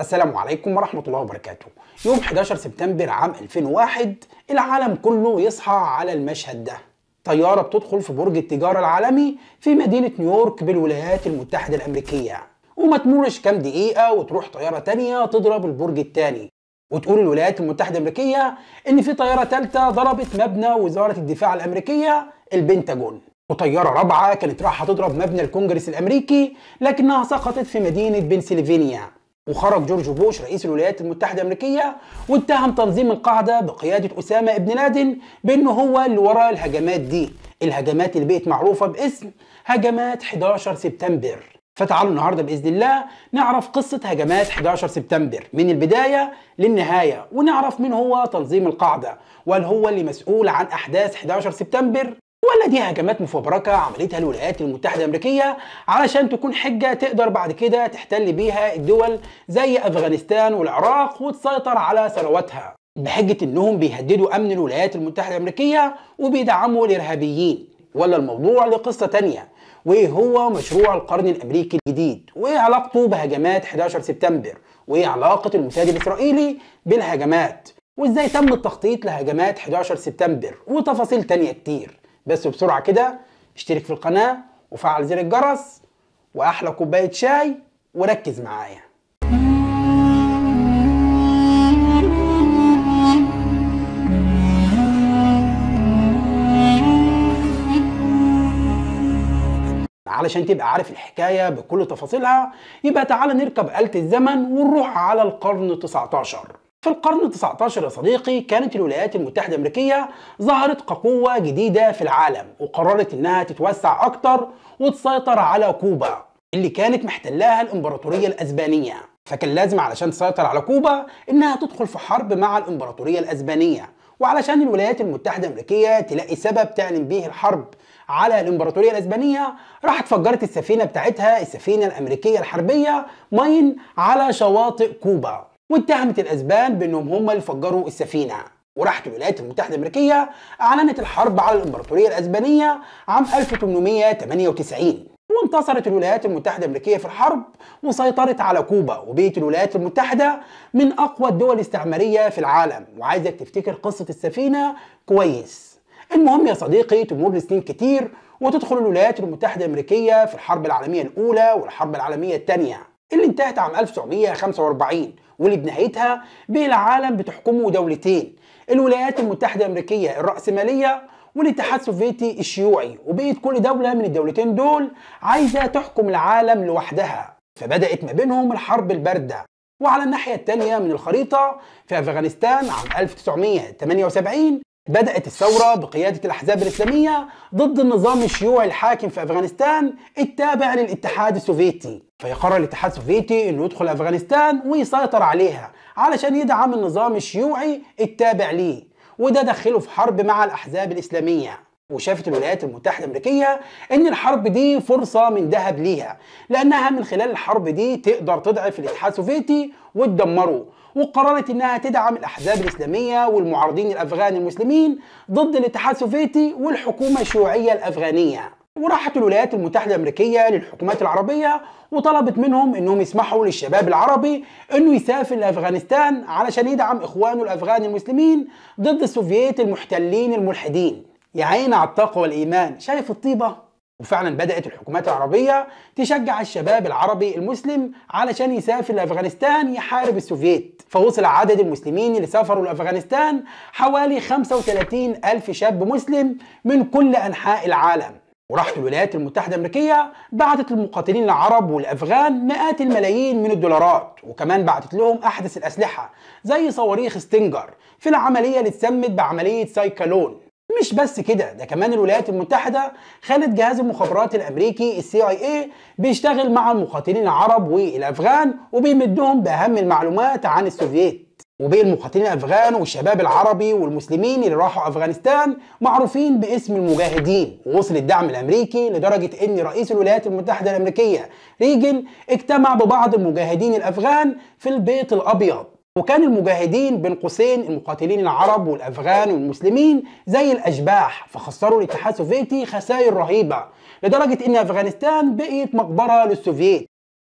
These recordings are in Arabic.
السلام عليكم ورحمة الله وبركاته يوم 11 سبتمبر عام 2001 العالم كله يصحى على المشهد ده طيارة بتدخل في برج التجارة العالمي في مدينة نيويورك بالولايات المتحدة الأمريكية وما تمرش كام دقيقة وتروح طيارة تانية تضرب البرج التاني وتقول الولايات المتحدة الأمريكية إن في طيارة تالتة ضربت مبنى وزارة الدفاع الأمريكية البنتاجون وطيارة رابعة كانت رايحة تضرب مبنى الكونجرس الأمريكي لكنها سقطت في مدينة بنسلفانيا وخرج جورج بوش رئيس الولايات المتحدة الأمريكية واتهم تنظيم القاعدة بقيادة أسامة ابن لادن بأنه هو اللي وراء الهجمات دي الهجمات اللي بقت معروفة باسم هجمات 11 سبتمبر فتعالوا النهارده باذن الله نعرف قصه هجمات 11 سبتمبر من البدايه للنهايه ونعرف مين هو تنظيم القاعده وهل هو اللي مسؤول عن احداث 11 سبتمبر ولا دي هجمات مفبركة عملتها الولايات المتحدة الأمريكية علشان تكون حجة تقدر بعد كده تحتل بيها الدول زي أفغانستان والعراق وتسيطر على ثرواتها بحجة إنهم بيهددوا أمن الولايات المتحدة الأمريكية وبيدعموا الإرهابيين ولا الموضوع لقصة تانية وإيه هو مشروع القرن الأمريكي الجديد وإيه علاقته بهجمات 11 سبتمبر وإيه علاقة المساعد الإسرائيلي بالهجمات وإزاي تم التخطيط لهجمات 11 سبتمبر وتفاصيل تانية كتير بس بسرعه كده اشترك في القناه وفعل زر الجرس واحلى كوبايه شاي وركز معايا علشان تبقى عارف الحكايه بكل تفاصيلها يبقى تعالى نركب آلة الزمن ونروح على القرن 19 في القرن ال19 يا صديقي كانت الولايات المتحدة الأمريكية ظهرت كقوة جديدة في العالم وقررت إنها تتوسع أكتر وتسيطر على كوبا اللي كانت محتلاها الإمبراطورية الأسبانية فكان لازم علشان تسيطر على كوبا إنها تدخل في حرب مع الإمبراطورية الأسبانية وعلشان الولايات المتحدة الأمريكية تلاقي سبب تعلن بيه الحرب على الإمبراطورية الأسبانية راحت فجرت السفينة بتاعتها السفينة الأمريكية الحربية ماين على شواطئ كوبا واتهمت الأسبان بأنهم هم اللي فجروا السفينة وراحت الولايات المتحدة الأمريكية أعلنت الحرب على الإمبراطورية الأسبانية عام 1898 وانتصرت الولايات المتحدة الأمريكية في الحرب وسيطرت على كوبا وبيت الولايات المتحدة من أقوى الدول الاستعمارية في العالم وعايزك تفتكر قصة السفينة كويس المهم يا صديقي تمر سنين كتير وتدخل الولايات المتحدة الأمريكية في الحرب العالمية الأولى والحرب العالمية الثانية اللي انتهت عام 1945 واللي بنهايتها به العالم بتحكمه دولتين الولايات المتحدة الأمريكية الرأسمالية والاتحاد السوفيتي الشيوعي وبقيت كل دولة من الدولتين دول عايزة تحكم العالم لوحدها فبدأت ما بينهم الحرب الباردة وعلى الناحية التانية من الخريطة في أفغانستان عام 1978 بدأت الثورة بقيادة الأحزاب الإسلامية ضد النظام الشيوعي الحاكم في أفغانستان التابع للاتحاد السوفيتي فيقرر الاتحاد السوفيتي انه يدخل افغانستان ويسيطر عليها علشان يدعم النظام الشيوعي التابع ليه وده دخله في حرب مع الاحزاب الاسلاميه وشافت الولايات المتحدة الأمريكية إن الحرب دي فرصة من ذهب ليها لأنها من خلال الحرب دي تقدر تضعف الاتحاد السوفيتي وتدمره وقررت إنها تدعم الأحزاب الإسلامية والمعارضين الأفغان المسلمين ضد الاتحاد السوفيتي والحكومة الشيوعية الأفغانية وراحت الولايات المتحدة الأمريكية للحكومات العربية وطلبت منهم أنهم يسمحوا للشباب العربي أنه يسافر لأفغانستان علشان يدعم إخوانه الأفغان المسلمين ضد السوفييت المحتلين الملحدين يا عيني على التقوى والإيمان شايف الطيبة؟ وفعلا بدأت الحكومات العربية تشجع الشباب العربي المسلم علشان يسافر لأفغانستان يحارب السوفييت فوصل عدد المسلمين اللي سافروا لأفغانستان حوالي 35 ألف شاب مسلم من كل أنحاء العالم وراحت الولايات المتحدة الأمريكية بعتت للمقاتلين العرب والأفغان مئات الملايين من الدولارات وكمان بعتت لهم أحدث الأسلحة زي صواريخ ستينجر في العملية اللي اتسمت بعملية سايكلون مش بس كده ده كمان الولايات المتحدة خلت جهاز المخابرات الأمريكي السي اي اي بيشتغل مع المقاتلين العرب والأفغان وبيمدهم بأهم المعلومات عن السوفييت وبين المقاتلين الافغان والشباب العربي والمسلمين اللي راحوا افغانستان معروفين باسم المجاهدين ووصل الدعم الامريكي لدرجه ان رئيس الولايات المتحده الامريكيه ريجن اجتمع ببعض المجاهدين الافغان في البيت الابيض وكان المجاهدين بين قوسين المقاتلين العرب والافغان والمسلمين زي الاشباح فخسروا الاتحاد السوفيتي خسائر رهيبه لدرجه ان افغانستان بقيت مقبره للسوفييت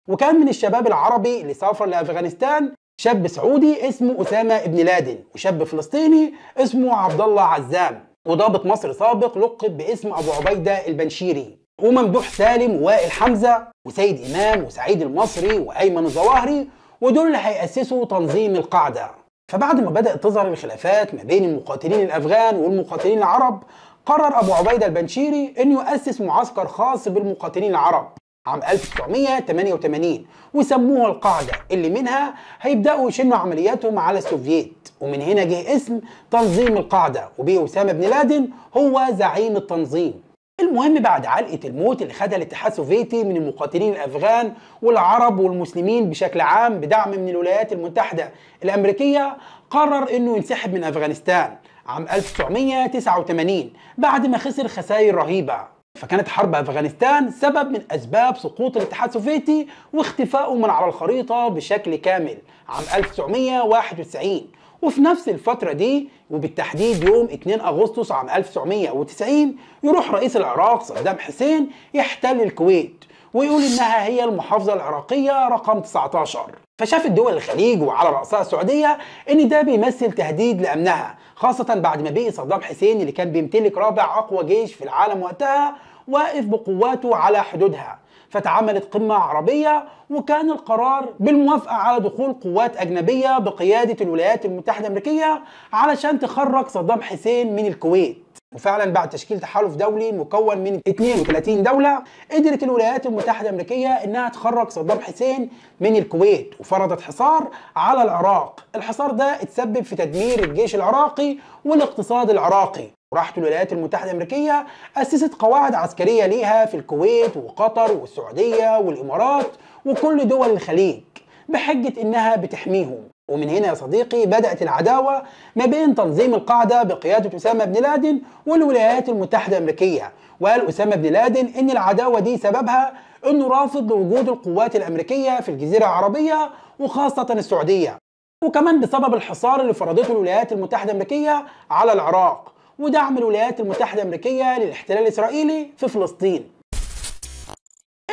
وكان من الشباب العربي اللي سافر لافغانستان شاب سعودي اسمه اسامه ابن لادن وشاب فلسطيني اسمه عبد الله عزام وضابط مصر سابق لقب باسم ابو عبيده البنشيري وممدوح سالم ووائل حمزه وسيد امام وسعيد المصري وايمن الظواهري ودول اللي هيأسسوا تنظيم القاعده فبعد ما بدأت تظهر الخلافات ما بين المقاتلين الافغان والمقاتلين العرب قرر ابو عبيده البنشيري انه يؤسس معسكر خاص بالمقاتلين العرب عام 1988 وسموها القاعدة اللي منها هيبدأوا يشنوا عملياتهم على السوفييت ومن هنا جه اسم تنظيم القاعدة وبيه أسامة بن لادن هو زعيم التنظيم المهم بعد علقة الموت اللي خدها الاتحاد السوفيتي من المقاتلين الأفغان والعرب والمسلمين بشكل عام بدعم من الولايات المتحدة الأمريكية قرر أنه ينسحب من أفغانستان عام 1989 بعد ما خسر خسائر رهيبة فكانت حرب أفغانستان سبب من أسباب سقوط الاتحاد السوفيتي واختفائه من على الخريطة بشكل كامل عام 1991 وفي نفس الفترة دي وبالتحديد يوم 2 أغسطس عام 1990 يروح رئيس العراق صدام حسين يحتل الكويت ويقول إنها هي المحافظة العراقية رقم 19 فشاف الدول الخليج وعلى رأسها السعودية إن ده بيمثل تهديد لأمنها خاصة بعد ما بقي صدام حسين اللي كان بيمتلك رابع أقوى جيش في العالم وقتها واقف بقواته على حدودها فتعملت قمة عربية وكان القرار بالموافقة على دخول قوات أجنبية بقيادة الولايات المتحدة الأمريكية علشان تخرج صدام حسين من الكويت وفعلا بعد تشكيل تحالف دولي مكون من 32 دولة قدرت الولايات المتحدة الأمريكية إنها تخرج صدام حسين من الكويت وفرضت حصار على العراق الحصار ده اتسبب في تدمير الجيش العراقي والاقتصاد العراقي راحت الولايات المتحدة الأمريكية أسست قواعد عسكرية ليها في الكويت وقطر والسعودية والإمارات وكل دول الخليج بحجة إنها بتحميهم ومن هنا يا صديقي بدأت العداوة ما بين تنظيم القاعدة بقيادة أسامة بن لادن والولايات المتحدة الأمريكية وقال أسامة بن لادن إن العداوة دي سببها إنه رافض لوجود القوات الأمريكية في الجزيرة العربية وخاصة السعودية وكمان بسبب الحصار اللي فرضته الولايات المتحدة الأمريكية على العراق ودعم الولايات المتحدة الأمريكية للاحتلال الإسرائيلي في فلسطين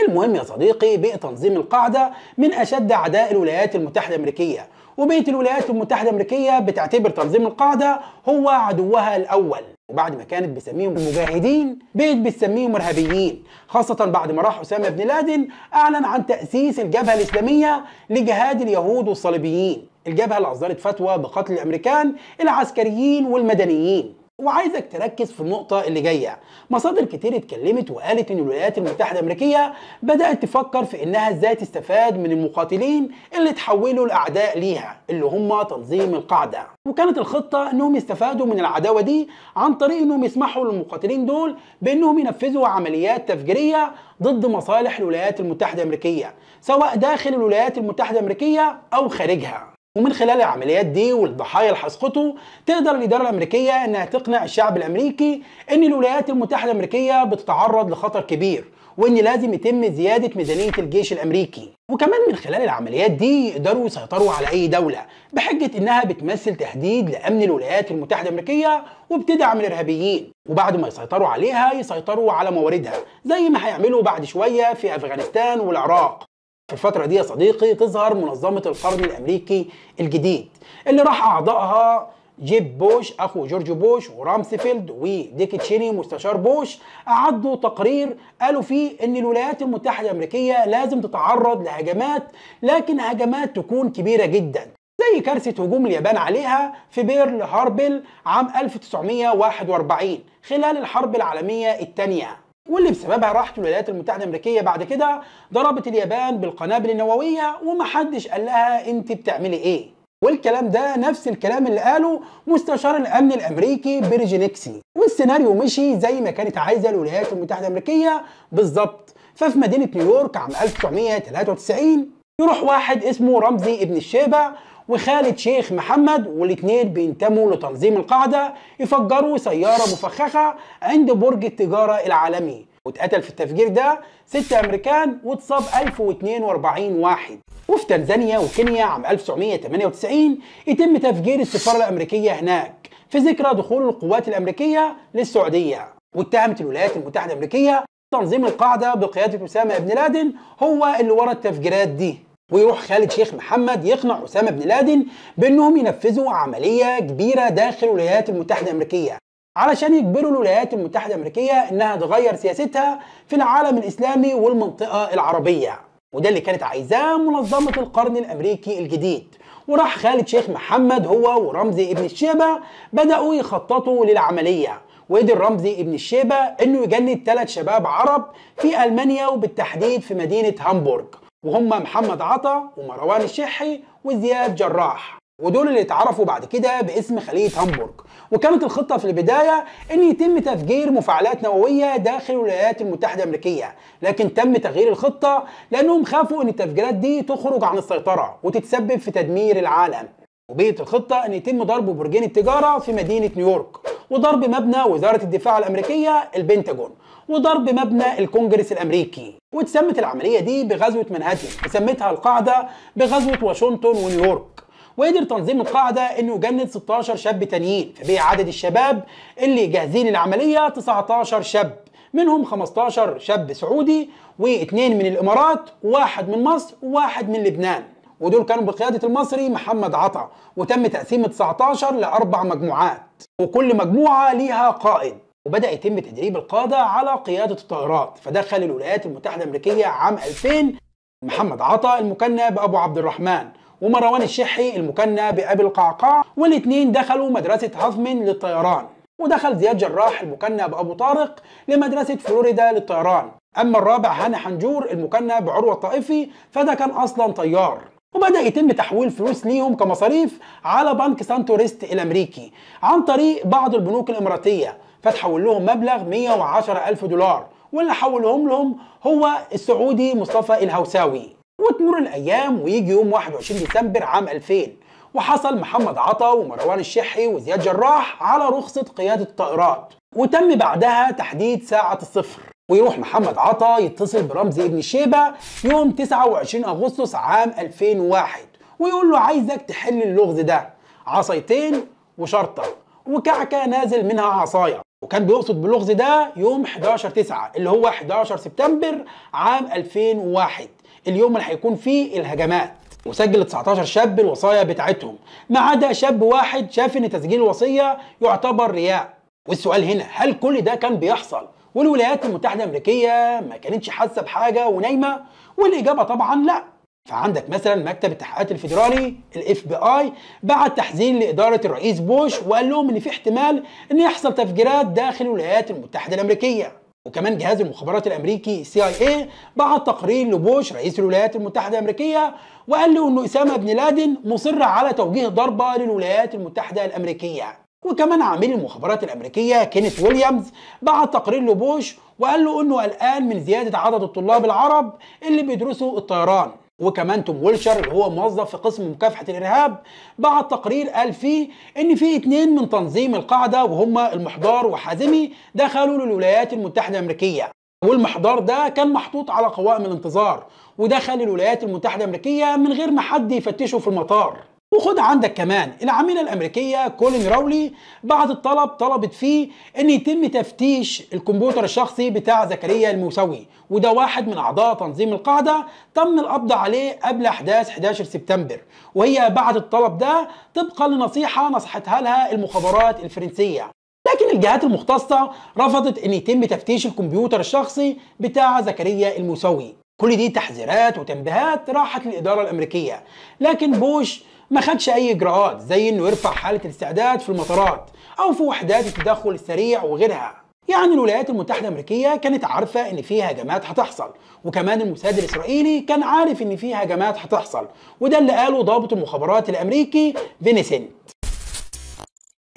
المهم يا صديقي بقى تنظيم القاعدة من أشد أعداء الولايات المتحدة الأمريكية وبيت الولايات المتحدة الأمريكية بتعتبر تنظيم القاعدة هو عدوها الأول وبعد ما كانت بتسميهم مجاهدين بقت بتسميهم ارهابيين خاصة بعد ما راح أسامة بن لادن أعلن عن تأسيس الجبهة الإسلامية لجهاد اليهود والصليبيين الجبهة اللي أصدرت فتوى بقتل الأمريكان العسكريين والمدنيين وعايزك تركز في النقطة اللي جاية مصادر كتير اتكلمت وقالت ان الولايات المتحدة الامريكية بدأت تفكر في انها ازاي تستفاد من المقاتلين اللي تحولوا الاعداء ليها اللي هم تنظيم القاعدة وكانت الخطة انهم يستفادوا من العداوة دي عن طريق انهم يسمحوا للمقاتلين دول بانهم ينفذوا عمليات تفجيرية ضد مصالح الولايات المتحدة الامريكية سواء داخل الولايات المتحدة الامريكية او خارجها ومن خلال العمليات دي والضحايا اللي هيسقطوا تقدر الاداره الامريكيه انها تقنع الشعب الامريكي ان الولايات المتحده الامريكيه بتتعرض لخطر كبير وان لازم يتم زياده ميزانيه الجيش الامريكي وكمان من خلال العمليات دي يقدروا يسيطروا على اي دوله بحجه انها بتمثل تهديد لامن الولايات المتحده الامريكيه وبتدعم الارهابيين وبعد ما يسيطروا عليها يسيطروا على مواردها زي ما هيعملوا بعد شويه في افغانستان والعراق في الفترة دي يا صديقي تظهر منظمة القرن الأمريكي الجديد اللي راح أعضائها جيب بوش أخو جورج بوش ورامسفيلد وديك تشيني مستشار بوش أعدوا تقرير قالوا فيه أن الولايات المتحدة الأمريكية لازم تتعرض لهجمات لكن هجمات تكون كبيرة جدا زي كارثة هجوم اليابان عليها في بيرل هاربل عام 1941 خلال الحرب العالمية الثانية واللي بسببها راحت الولايات المتحدة الأمريكية بعد كده ضربت اليابان بالقنابل النووية ومحدش قال لها أنت بتعملي إيه والكلام ده نفس الكلام اللي قاله مستشار الامن الامريكي بيرجي نيكسي والسيناريو مشي زي ما كانت عايزه الولايات المتحده الامريكيه بالظبط ففي مدينه نيويورك عام 1993 يروح واحد اسمه رمزي ابن الشيبه وخالد شيخ محمد والاثنين بينتموا لتنظيم القاعدة يفجروا سيارة مفخخة عند برج التجارة العالمي واتقتل في التفجير ده ستة أمريكان واتصاب 1042 واحد وفي تنزانيا وكينيا عام 1998 يتم تفجير السفارة الأمريكية هناك في ذكرى دخول القوات الأمريكية للسعودية واتهمت الولايات المتحدة الأمريكية تنظيم القاعدة بقيادة أسامة بن لادن هو اللي ورا التفجيرات دي ويروح خالد شيخ محمد يقنع أسامة بن لادن بأنهم ينفذوا عملية كبيرة داخل الولايات المتحدة الأمريكية علشان يجبروا الولايات المتحدة الأمريكية أنها تغير سياستها في العالم الإسلامي والمنطقة العربية وده اللي كانت عايزاه منظمة القرن الأمريكي الجديد وراح خالد شيخ محمد هو ورمزي ابن الشيبة بدأوا يخططوا للعملية وقدر رمزي ابن الشيبة انه يجند ثلاث شباب عرب في المانيا وبالتحديد في مدينة هامبورغ وهم محمد عطا ومروان الشحي وزياد جراح ودول اللي اتعرفوا بعد كده باسم خلية هامبورغ وكانت الخطة في البداية ان يتم تفجير مفاعلات نووية داخل الولايات المتحدة الامريكية لكن تم تغيير الخطة لانهم خافوا ان التفجيرات دي تخرج عن السيطرة وتتسبب في تدمير العالم وبقيت الخطة ان يتم ضرب برجين التجارة في مدينة نيويورك وضرب مبنى وزارة الدفاع الامريكية البنتاجون وضرب مبنى الكونجرس الامريكي واتسمت العمليه دي بغزوه منهاتن وسمتها القاعده بغزوه واشنطن ونيويورك وقدر تنظيم القاعده انه يجند 16 شاب تانيين فبقي عدد الشباب اللي جاهزين للعمليه 19 شاب منهم 15 شاب سعودي واثنين من الامارات وواحد من مصر وواحد من لبنان ودول كانوا بقيادة المصري محمد عطا وتم تقسيم 19 لأربع مجموعات وكل مجموعة ليها قائد وبدا يتم تدريب القاده على قياده الطائرات فدخل الولايات المتحده الامريكيه عام 2000 محمد عطا المكنى بابو عبد الرحمن ومروان الشحي المكنى بابي القعقاع والاثنين دخلوا مدرسه هافمن للطيران ودخل زياد جراح المكنى بابو طارق لمدرسه فلوريدا للطيران اما الرابع هاني حنجور المكنى بعروه الطائفي فده كان اصلا طيار وبدا يتم تحويل فلوس ليهم كمصاريف على بنك سانتوريست الامريكي عن طريق بعض البنوك الاماراتيه فتحول لهم مبلغ 110 ألف دولار واللي حولهم لهم هو السعودي مصطفى الهوساوي وتمر الأيام ويجي يوم 21 ديسمبر عام 2000 وحصل محمد عطا ومروان الشحي وزياد جراح على رخصة قيادة الطائرات وتم بعدها تحديد ساعة الصفر ويروح محمد عطا يتصل برمزي ابن شيبة يوم 29 أغسطس عام 2001 ويقول له عايزك تحل اللغز ده عصايتين وشرطة وكعكة نازل منها عصاية وكان بيقصد باللغز ده يوم 11 9 اللي هو 11 سبتمبر عام 2001 اليوم اللي هيكون فيه الهجمات وسجل 19 شاب الوصايا بتاعتهم ما عدا شاب واحد شاف ان تسجيل الوصيه يعتبر رياء والسؤال هنا هل كل ده كان بيحصل والولايات المتحده الامريكيه ما كانتش حاسه بحاجه ونايمه والاجابه طبعا لا فعندك مثلا مكتب التحقيقات الفيدرالي الاف بي اي بعت تحذير لاداره الرئيس بوش وقال لهم ان في احتمال ان يحصل تفجيرات داخل الولايات المتحده الامريكيه وكمان جهاز المخابرات الامريكي سي اي اي بعت تقرير لبوش رئيس الولايات المتحده الامريكيه وقال له انه اسامه بن لادن مصر على توجيه ضربه للولايات المتحده الامريكيه وكمان عميل المخابرات الامريكيه كينيث ويليامز بعت تقرير لبوش وقال له انه قلقان من زياده عدد الطلاب العرب اللي بيدرسوا الطيران وكمان توم ويلشر اللي هو موظف في قسم مكافحه الارهاب بعت تقرير قال فيه ان في اتنين من تنظيم القاعده وهم المحضار وحازمي دخلوا للولايات المتحده الامريكيه والمحضار ده كان محطوط على قوائم الانتظار ودخل الولايات المتحده الامريكيه من غير ما حد يفتشه في المطار وخد عندك كمان العميلة الأمريكية كولين راولي بعد الطلب طلبت فيه أن يتم تفتيش الكمبيوتر الشخصي بتاع زكريا الموسوي وده واحد من أعضاء تنظيم القاعدة تم القبض عليه قبل أحداث 11 سبتمبر وهي بعد الطلب ده طبقا لنصيحة نصحتها لها المخابرات الفرنسية لكن الجهات المختصة رفضت أن يتم تفتيش الكمبيوتر الشخصي بتاع زكريا الموسوي كل دي تحذيرات وتنبيهات راحت للإدارة الأمريكية لكن بوش ما خدش اي اجراءات زي انه يرفع حاله الاستعداد في المطارات او في وحدات التدخل السريع وغيرها يعني الولايات المتحده الامريكيه كانت عارفه ان في هجمات هتحصل وكمان الموساد الاسرائيلي كان عارف ان في هجمات هتحصل وده اللي قاله ضابط المخابرات الامريكي فينيسنت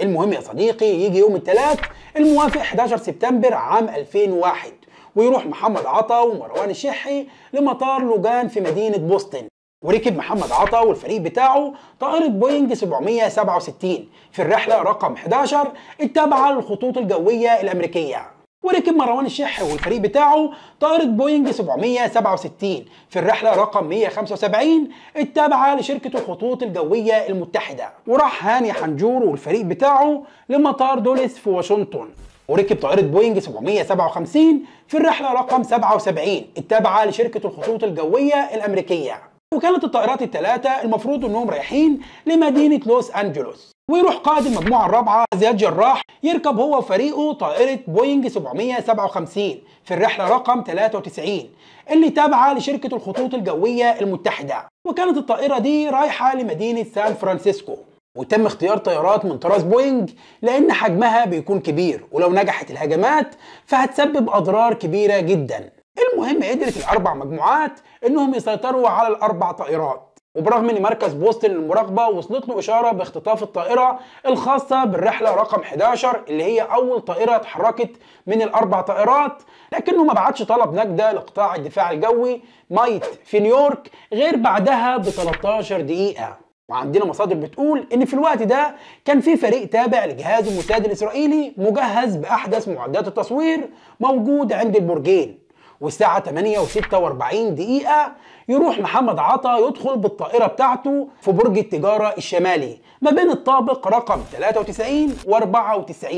المهم يا صديقي يجي يوم الثلاث الموافق 11 سبتمبر عام 2001 ويروح محمد عطا ومروان الشحي لمطار لوجان في مدينه بوسطن وركب محمد عطا والفريق بتاعه طائرة بوينج 767 في الرحلة رقم 11 التابعة للخطوط الجوية الأمريكية وركب مروان الشح والفريق بتاعه طائرة بوينج 767 في الرحلة رقم 175 التابعة لشركة الخطوط الجوية المتحدة وراح هاني حنجور والفريق بتاعه لمطار دوليس في واشنطن وركب طائرة بوينج 757 في الرحلة رقم 77 التابعة لشركة الخطوط الجوية الأمريكية وكانت الطائرات الثلاثة المفروض انهم رايحين لمدينة لوس انجلوس ويروح قائد المجموعة الرابعة زياد جراح يركب هو وفريقه طائرة بوينج 757 في الرحلة رقم 93 اللي تابعة لشركة الخطوط الجوية المتحدة وكانت الطائرة دي رايحة لمدينة سان فرانسيسكو وتم اختيار طيارات من طراز بوينج لأن حجمها بيكون كبير ولو نجحت الهجمات فهتسبب أضرار كبيرة جداً المهم قدرت الاربع مجموعات انهم يسيطروا على الاربع طائرات وبرغم ان مركز بوسطن للمراقبه وصلت له اشاره باختطاف الطائره الخاصه بالرحله رقم 11 اللي هي اول طائره اتحركت من الاربع طائرات لكنه ما بعتش طلب نجده لقطاع الدفاع الجوي مايت في نيويورك غير بعدها ب 13 دقيقه وعندنا مصادر بتقول ان في الوقت ده كان في فريق تابع لجهاز المساعد الاسرائيلي مجهز باحدث معدات التصوير موجود عند البرجين والساعة 8 و46 دقيقة يروح محمد عطا يدخل بالطائرة بتاعته في برج التجارة الشمالي ما بين الطابق رقم 93 و94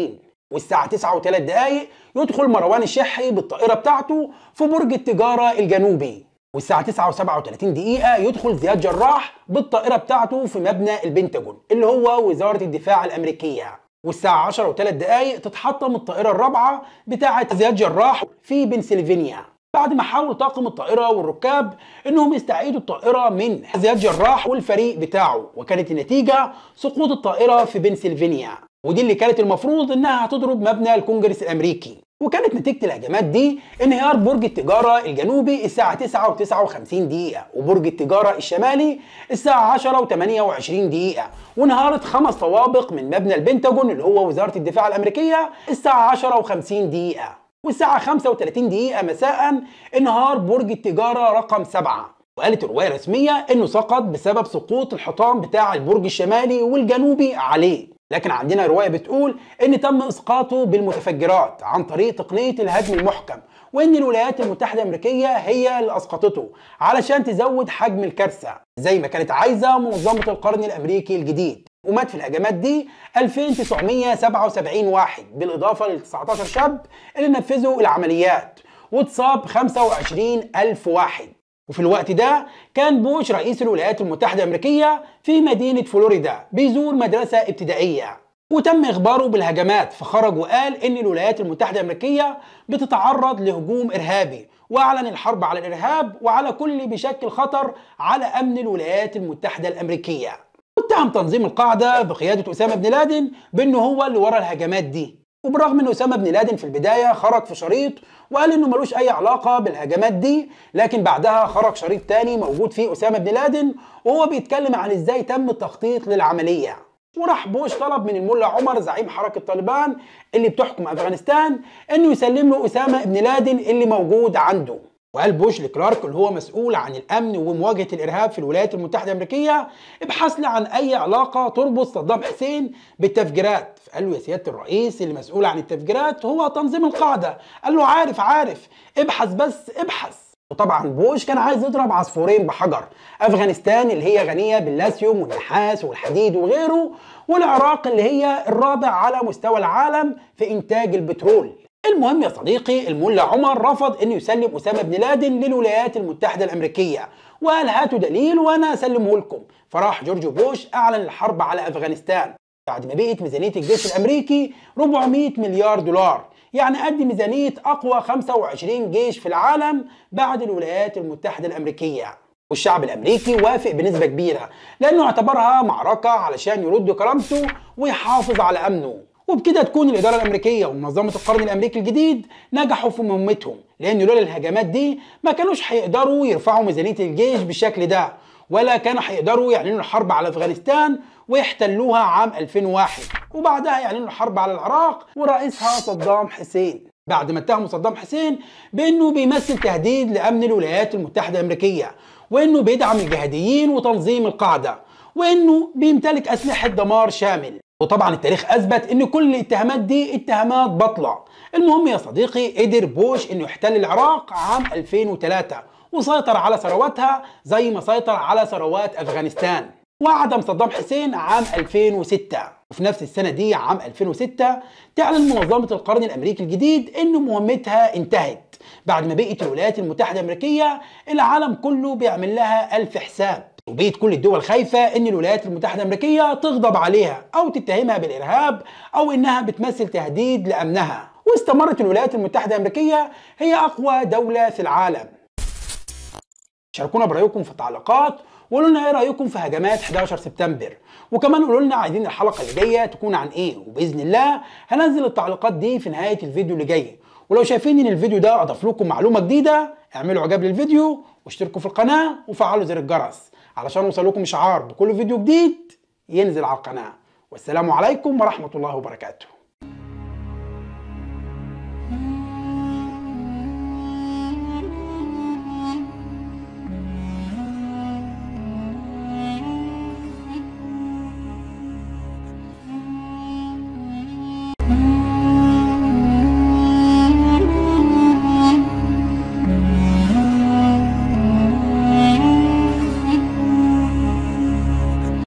والساعة 9 و3 دقايق يدخل مروان الشحي بالطائرة بتاعته في برج التجارة الجنوبي والساعة 9 و37 دقيقة يدخل زياد جراح بالطائرة بتاعته في مبنى البنتاجون اللي هو وزارة الدفاع الأمريكية والساعة 10 و3 دقايق تتحطم الطائرة الرابعة بتاعة زياد جراح في بنسلفانيا بعد ما حاول طاقم الطائرة والركاب انهم يستعيدوا الطائرة من زياد جراح والفريق بتاعه وكانت النتيجة سقوط الطائرة في بنسلفانيا ودي اللي كانت المفروض انها هتضرب مبنى الكونجرس الامريكي وكانت نتيجة الهجمات دي انهيار برج التجارة الجنوبي الساعة 9 و59 دقيقة وبرج التجارة الشمالي الساعة 10 و28 دقيقة وانهارت خمس طوابق من مبنى البنتاجون اللي هو وزارة الدفاع الأمريكية الساعة 10 و50 دقيقة والساعة 35 دقيقة مساء انهار برج التجارة رقم 7 وقالت الرواية الرسمية انه سقط بسبب سقوط الحطام بتاع البرج الشمالي والجنوبي عليه لكن عندنا رواية بتقول إن تم إسقاطه بالمتفجرات عن طريق تقنية الهدم المحكم وإن الولايات المتحدة الأمريكية هي اللي أسقطته علشان تزود حجم الكارثة زي ما كانت عايزة منظمة القرن الأمريكي الجديد ومات في الهجمات دي 2977 واحد بالإضافة ل 19 شاب اللي نفذوا العمليات واتصاب 25000 واحد وفي الوقت ده كان بوش رئيس الولايات المتحدة الأمريكية في مدينة فلوريدا بيزور مدرسة ابتدائية وتم إخباره بالهجمات فخرج وقال إن الولايات المتحدة الأمريكية بتتعرض لهجوم إرهابي وأعلن الحرب على الإرهاب وعلى كل اللي بيشكل خطر على أمن الولايات المتحدة الأمريكية واتهم تنظيم القاعدة بقيادة أسامة بن لادن بأنه هو اللي ورا الهجمات دي وبرغم ان اسامه بن لادن في البدايه خرج في شريط وقال انه ملوش اي علاقه بالهجمات دي لكن بعدها خرج شريط تاني موجود فيه اسامه بن لادن وهو بيتكلم عن ازاي تم التخطيط للعمليه وراح بوش طلب من الملا عمر زعيم حركه طالبان اللي بتحكم افغانستان انه يسلم له اسامه بن لادن اللي موجود عنده وقال بوش لكلارك اللي هو مسؤول عن الامن ومواجهه الارهاب في الولايات المتحده الامريكيه ابحث لي عن اي علاقه تربط صدام حسين بالتفجيرات فقال له يا سياده الرئيس اللي مسؤول عن التفجيرات هو تنظيم القاعده قال له عارف عارف ابحث بس ابحث وطبعا بوش كان عايز يضرب عصفورين بحجر افغانستان اللي هي غنيه باللاسيوم والنحاس والحديد وغيره والعراق اللي هي الرابع على مستوى العالم في انتاج البترول المهم يا صديقي الملا عمر رفض انه يسلم اسامه بن لادن للولايات المتحده الامريكيه وقال هاتوا دليل وانا اسلمه لكم فراح جورج بوش اعلن الحرب على افغانستان بعد ما بقت ميزانيه الجيش الامريكي 400 مليار دولار يعني قد ميزانيه اقوى 25 جيش في العالم بعد الولايات المتحده الامريكيه والشعب الامريكي وافق بنسبه كبيره لانه اعتبرها معركه علشان يرد كرامته ويحافظ على امنه وبكده تكون الإدارة الأمريكية ومنظمة القرن الأمريكي الجديد نجحوا في مهمتهم لأن لولا الهجمات دي ما كانوش هيقدروا يرفعوا ميزانية الجيش بالشكل ده ولا كانوا هيقدروا يعلنوا الحرب على أفغانستان ويحتلوها عام 2001 وبعدها يعلنوا الحرب على العراق ورئيسها صدام حسين بعد ما اتهموا صدام حسين بانه بيمثل تهديد لامن الولايات المتحده الامريكيه وانه بيدعم الجهاديين وتنظيم القاعده وانه بيمتلك اسلحه دمار شامل وطبعا التاريخ اثبت ان كل الاتهامات دي اتهامات بطلة المهم يا صديقي قدر بوش انه يحتل العراق عام 2003 وسيطر على ثرواتها زي ما سيطر على ثروات افغانستان وعدم صدام حسين عام 2006 وفي نفس السنة دي عام 2006 تعلن منظمة القرن الأمريكي الجديد إن مهمتها انتهت بعد ما بقت الولايات المتحدة الأمريكية العالم كله بيعمل لها ألف حساب وبيت كل الدول خايفه ان الولايات المتحده الامريكيه تغضب عليها او تتهمها بالارهاب او انها بتمثل تهديد لامنها واستمرت الولايات المتحده الامريكيه هي اقوى دوله في العالم شاركونا برايكم في التعليقات وقولوا لنا ايه رايكم في هجمات 11 سبتمبر وكمان قولوا لنا عايزين الحلقه اللي جايه تكون عن ايه وباذن الله هنزل التعليقات دي في نهايه الفيديو اللي جاي ولو شايفين ان الفيديو ده اضاف لكم معلومه جديده اعملوا اعجاب للفيديو واشتركوا في القناه وفعلوا زر الجرس علشان اوصل لكم اشعار بكل فيديو جديد ينزل على القناه والسلام عليكم ورحمه الله وبركاته